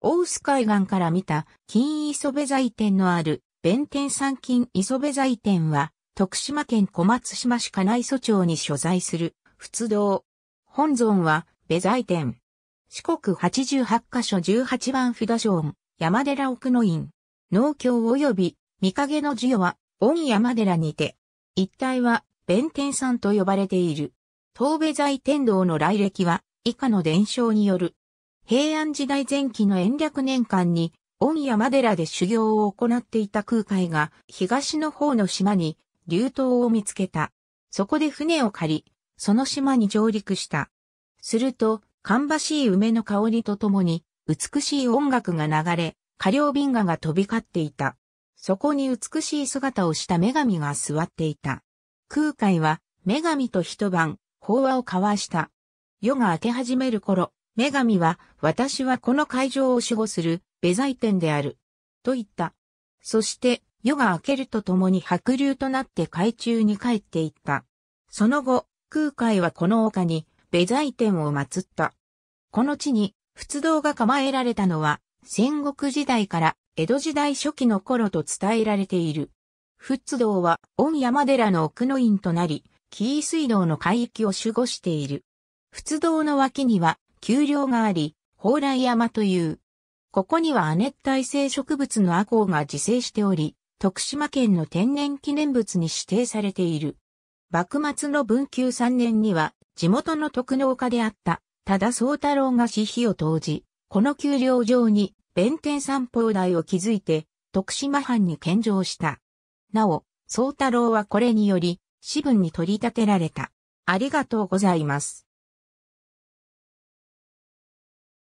大須海岸から見た金磯部財店のある弁天山金磯部財店は徳島県小松島市金磯町に所在する仏道。本尊は部財店。四国88カ所18番札所山寺奥の院。農協及び見影の授与は御山寺にて。一帯は弁天山と呼ばれている。東部財天道の来歴は以下の伝承による。平安時代前期の延暦年間に、御山寺で修行を行っていた空海が、東の方の島に、流島を見つけた。そこで船を借り、その島に上陸した。すると、芳しい梅の香りとともに、美しい音楽が流れ、過料瓶河が飛び交っていた。そこに美しい姿をした女神が座っていた。空海は、女神と一晩、法話を交わした。夜が明け始める頃、女神は、私はこの会場を守護する、ベザイテンである。と言った。そして、夜が明けるとともに白竜となって海中に帰っていった。その後、空海はこの丘に、ベザイテンを祀った。この地に、仏道が構えられたのは、戦国時代から江戸時代初期の頃と伝えられている。仏道は、御山寺の奥の院となり、紀伊水道の海域を守護している。仏道の脇には、丘陵があり、蓬莱山という。ここには亜熱帯性植物のアコウが自生しており、徳島県の天然記念物に指定されている。幕末の文久3年には、地元の徳農家であった、ただ宗太郎が私費を投じ、この丘陵上に弁天三宝台を築いて、徳島藩に献上した。なお、宗太郎はこれにより、私分に取り立てられた。ありがとうございます。